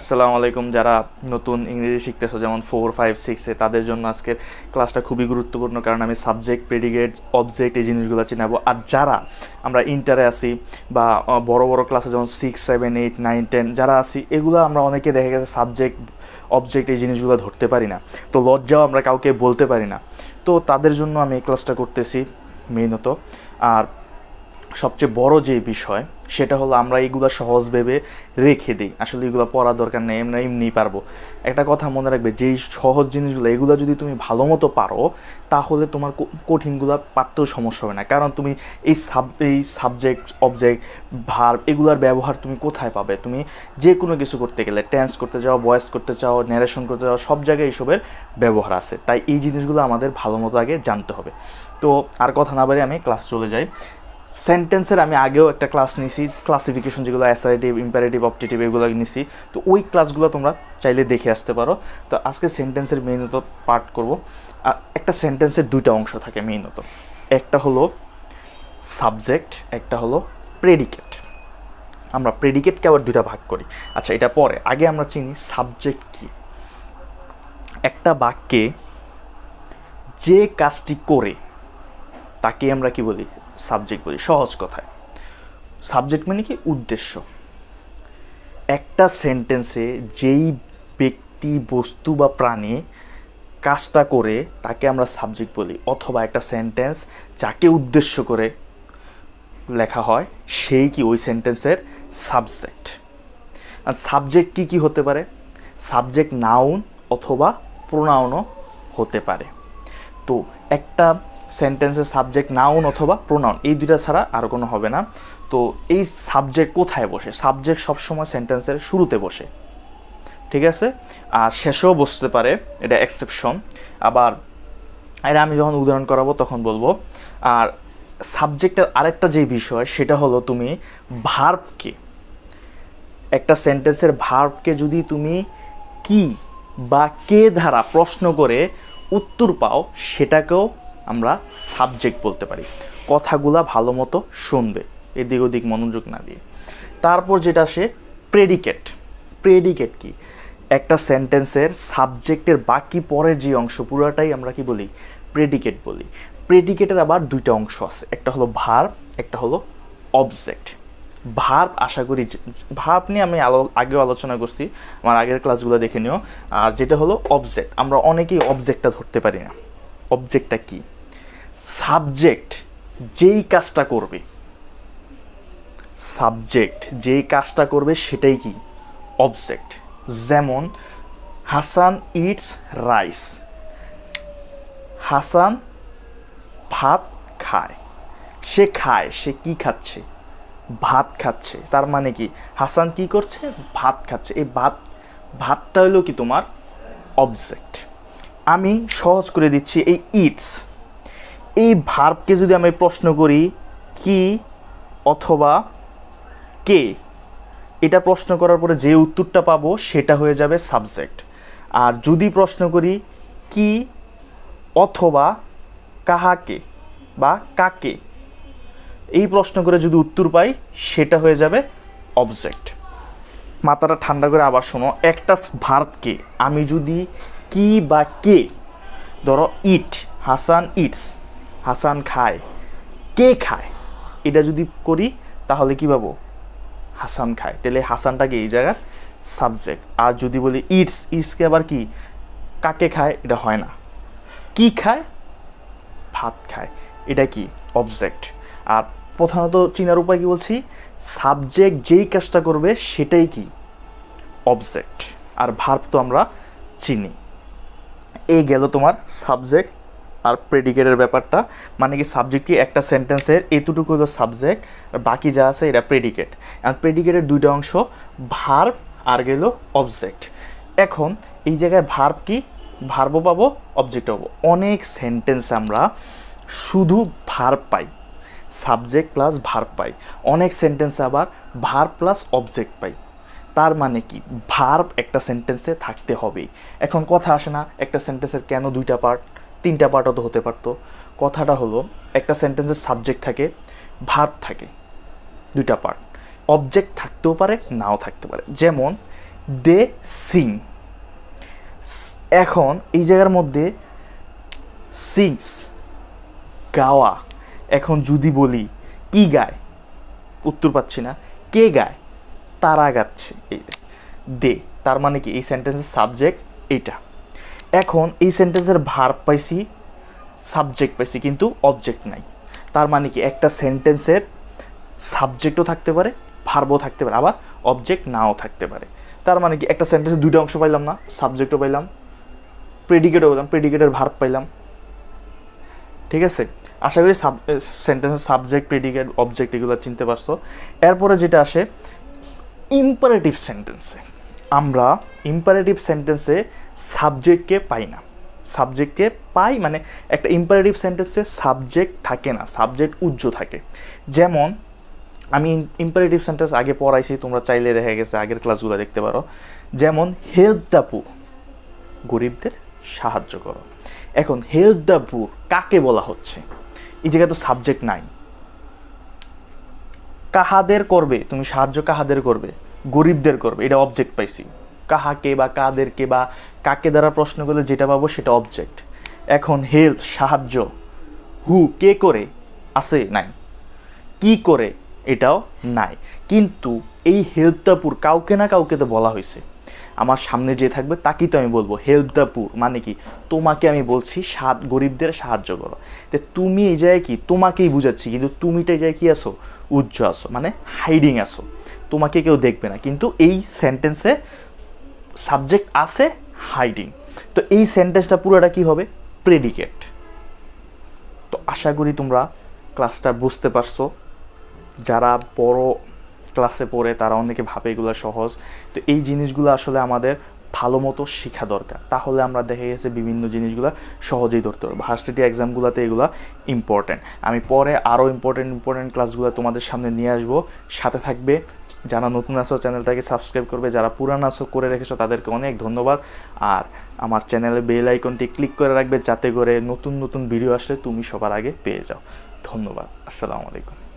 আসসালামু আলাইকুম যারা নতুন ইংরেজি শিখতেছো যেমন ফোর ফাইভ সিক্সে তাদের জন্য আজকের ক্লাসটা খুবই গুরুত্বপূর্ণ কারণ আমি সাবজেক্ট প্রেডিকেট অবজেক্ট এই জিনিসগুলো চিনাবো আর যারা আমরা ইন্টারে আসি বা বড় বড় ক্লাসে যেমন six seven eight nine ten যারা আসি এগুলো আমরা অনেকে দেখা গেছে সাবজেক্ট অবজেক্ট এই জিনিসগুলো ধরতে পারি না তো লজ্জাও আমরা কাউকে বলতে পারি না তো তাদের জন্য আমি এই ক্লাসটা করতেছি মেইনত আর সবচেয়ে বড় যে বিষয় সেটা হলো আমরা এইগুলো সহজ ভেবে রেখে দিই আসলে এগুলো পড়া দরকার নেই এমনি এমনি পারবো একটা কথা মনে রাখবে যেই সহজ জিনিসগুলো এগুলো যদি তুমি ভালো মতো পারো তাহলে তোমার কঠিনগুলো পারতেও সমস্যা হবে না কারণ তুমি এই সাব এই সাবজেক্ট অবজেক্ট ভার এগুলার ব্যবহার তুমি কোথায় পাবে তুমি যে কোনো কিছু করতে গেলে ট্যান্স করতে চাও ভয়েস করতে চাও ন্যারেশন করতে চাও সব জায়গায় এইসবের ব্যবহার আছে তাই এই জিনিসগুলো আমাদের ভালো মতো আগে জানতে হবে তো আর কথা না বাড়ি আমি ক্লাস চলে যাই সেন্টেন্সের আমি আগেও একটা ক্লাস নিছি ক্লাসিফিকেশন যেগুলো অ্যাসারেটিভ ইম্পারেটিভ অপটেটিভ এগুলো নিছি তো ওই ক্লাসগুলো তোমরা চাইলে দেখে আসতে পারো তো আজকে সেন্টেন্সের মেইনত পার্ট করব আর একটা সেন্টেন্সের দুইটা অংশ থাকে মেইনত একটা হলো সাবজেক্ট একটা হলো প্রেডিকেট আমরা প্রেডিকেটকে আবার দুটা ভাগ করি আচ্ছা এটা পরে আগে আমরা চিনি সাবজেক্ট কি একটা বাক্যে যে কাজটি করে তাকে আমরা কি বলি সাবজেক্ট বলি সহজ কথায় সাবজেক্ট মানে কি উদ্দেশ্য একটা সেন্টেন্সে যেই ব্যক্তি বস্তু বা প্রাণী কাজটা করে তাকে আমরা সাবজেক্ট বলি অথবা একটা সেন্টেন্স যাকে উদ্দেশ্য করে লেখা হয় সেই কি ওই সেন্টেন্সের সাবজেক্ট আর সাবজেক্ট কি কি হতে পারে সাবজেক্ট নাউন অথবা প্রোনাউনও হতে পারে তো একটা সেন্টেন্সের সাবজেক্ট নাউন অথবা প্রোনাউন এই দুটা ছাড়া আর কোনো হবে না তো এই সাবজেক্ট কোথায় বসে সাবজেক্ট সবসময় সেন্টেন্সের শুরুতে বসে ঠিক আছে আর শেষেও বসতে পারে এটা এক্সেপশন আবার এটা আমি যখন উদাহরণ করাবো তখন বলবো আর সাবজেক্টের আরেকটা যে বিষয় সেটা হলো তুমি ভার্বকে একটা সেন্টেন্সের ভার্বকে যদি তুমি কি বা কে দ্বারা প্রশ্ন করে উত্তর পাও সেটাকেও আমরা সাবজেক্ট বলতে পারি কথাগুলা ভালো মতো শুনবে এদিক ওদিক মনোযোগ না দিয়ে তারপর যেটা সে প্রেডিকেট প্রেডিকেট কি একটা সেন্টেন্সের সাবজেক্টের বাকি পরে যে অংশ পুরোটাই আমরা কি বলি প্রেডিকেট বলি প্রেডিকেটের আবার দুইটা অংশ আছে একটা হলো ভার্ব একটা হলো অবজেক্ট ভাব আশা করি ভাব নিয়ে আমি আলো আগেও আলোচনা করছি আমার আগের ক্লাসগুলো দেখে নিও আর যেটা হলো অবজেক্ট আমরা অনেকেই অবজেক্টটা ধরতে পারি না অবজেক্টটা কী সাবজেক্ট যেই কাজটা করবে সাবজেক্ট যেই কাজটা করবে সেটাই কি অবজেক্ট যেমন হাসান ইটস রাইস হাসান ভাত খায় সে খায় সে কি খাচ্ছে ভাত খাচ্ছে তার মানে কি হাসান কি করছে ভাত খাচ্ছে এই ভাত ভাতটা হলো কি তোমার অবজেক্ট আমি সহজ করে দিচ্ছি এই ইটস এই ভার্বকে যদি আমি প্রশ্ন করি কি অথবা কে এটা প্রশ্ন করার পরে যে উত্তরটা পাবো সেটা হয়ে যাবে সাবজেক্ট আর যদি প্রশ্ন করি কি অথবা কাহাকে বা কাকে এই প্রশ্ন করে যদি উত্তর পাই সেটা হয়ে যাবে অবজেক্ট মাথাটা ঠান্ডা করে আবার শোনো একটা ভার্বকে আমি যদি কি বা কে ধরো ইট হাসান ইটস হাসান খায় কে খায় এটা যদি করি তাহলে কী পাবো হাসান খায় তাহলে হাসানটাকে এই জায়গার সাবজেক্ট আর যদি বলি ইটস ইটসকে আবার কি কাকে খায় এটা হয় না কি খায় ভাত খায় এটা কি অবজেক্ট আর প্রধানত চিনার উপায় কি বলছি সাবজেক্ট যেই কাজটা করবে সেটাই কি অবজেক্ট আর ভার্ব তো আমরা চিনি এই গেল তোমার সাবজেক্ট আর প্রেডিকেটের ব্যাপারটা মানে কি সাবজেক্ট কি একটা সেন্টেন্সের এতটুকু হলো সাবজেক্ট আর বাকি যা আছে এটা প্রেডিকেট আর প্রেডিকেটের দুইটা অংশ ভার্ব আর গেল অবজেক্ট এখন এই জায়গায় ভার্ব কি ভার্বও পাবো অবজেক্ট পাবো অনেক সেন্টেন্স আমরা শুধু ভার্ব পাই সাবজেক্ট প্লাস ভার্ব পাই অনেক সেন্টেন্স আবার ভার্ব প্লাস অবজেক্ট পাই তার মানে কি ভার্ব একটা সেন্টেন্সে থাকতে হবেই এখন কথা আসে না একটা সেন্টেন্সের কেন দুইটা পার্ট তিনটা পার্ট অত হতে পারতো কথাটা হলো একটা সেন্টেন্সের সাবজেক্ট থাকে ভাব থাকে দুইটা পার্ট অবজেক্ট থাকতেও পারে নাও থাকতে পারে যেমন দে সিং এখন এই জায়গার মধ্যে সিংস গাওয়া এখন যদি বলি কি গায় উত্তর পাচ্ছি না কে গায় তারা গাচ্ছে এই দে তার মানে কি এই সেন্টেন্সের সাবজেক্ট এইটা এখন এই সেন্টেন্সের ভার পাইছি সাবজেক্ট পাইছি কিন্তু অবজেক্ট নাই তার মানে কি একটা সেন্টেন্সের সাবজেক্টও থাকতে পারে ভার্বও থাকতে পারে আবার অবজেক্ট নাও থাকতে পারে তার মানে কি একটা সেন্টেন্সে দুইটা অংশ পাইলাম না সাবজেক্টও পাইলাম প্রেডিকেটও পেলাম প্রেডিকেটের ভার্ব পাইলাম ঠিক আছে আশা করি সাব সেন্টেন্সের সাবজেক্ট প্রেডিকেট অবজেক্ট এগুলো চিনতে পারছো এরপরে যেটা আসে ইম্পারেটিভ সেন্টেন্সে আমরা ইম্পারেটিভ সেন্টেন্সে সাবজেক্টকে পাই না সাবজেক্টকে পাই মানে একটা ইম্পারেটিভ সেন্টেন্সে সাবজেক্ট থাকে না সাবজেক্ট উজ্জ থাকে যেমন আমি ইম্পারেটিভ সেন্টেন্স আগে পড়াইছি তোমরা চাইলে দেখা গেছে আগের ক্লাসগুলো দেখতে পারো যেমন হেল্প দ্য পুর গরিবদের সাহায্য করো এখন হেল্প দ্য পুর কাকে বলা হচ্ছে এই জায়গায় তো সাবজেক্ট নাই কাহাদের করবে তুমি সাহায্য কাহাদের করবে গরিবদের করবে এটা অবজেক্ট পাইছি কাহাকে বা কাদেরকে বা কাকে দ্বারা প্রশ্ন করলে যেটা পাবো সেটা অবজেক্ট এখন হেল্প সাহায্য হু কে করে আছে নাই কি করে এটাও নাই কিন্তু এই হেল্প দ্য পুর কাউকে না কাউকে তো বলা হয়েছে আমার সামনে যে থাকবে তাকেই তো আমি বলবো হেল্প দ্য পুর মানে কি তোমাকে আমি বলছি সাত গরিবদের সাহায্য করো তো তুমি এই জায়গায় কি তোমাকেই বুঝাচ্ছি কিন্তু তুমিটা এই জায়গায় কী আসো উজ্জ আসো মানে হাইডিং আসো তোমাকে কেউ দেখবে না কিন্তু এই সেন্টেন্সে সাবজেক্ট আছে হাইডিং তো এই সেন্টেন্সটা পুরোটা কি হবে প্রেডিকেট তো আশা করি তোমরা ক্লাসটা বুঝতে পারছো যারা বড় ক্লাসে পড়ে তারা অনেকে ভাবে এগুলো সহজ তো এই জিনিসগুলো আসলে আমাদের ভালো মতো শেখা দরকার তাহলে আমরা দেখে গেছে বিভিন্ন জিনিসগুলো সহজেই ধরতে পারবো ভার্সিটি এক্সামগুলোতে এগুলো ইম্পর্ট্যান্ট আমি পরে আরও ইম্পর্ট্যান্ট ইম্পর্ট্যান্ট ক্লাসগুলো তোমাদের সামনে নিয়ে আসবো সাথে থাকবে যারা নতুন আসো চ্যানেলটাকে সাবস্ক্রাইব করবে যারা পুরান আসো করে রেখেছো তাদেরকে অনেক ধন্যবাদ আর আমার চ্যানেলে বেল আইকনটি ক্লিক করে রাখবে যাতে করে নতুন নতুন ভিডিও আসলে তুমি সবার আগে পেয়ে যাও ধন্যবাদ আসসালামু আলাইকুম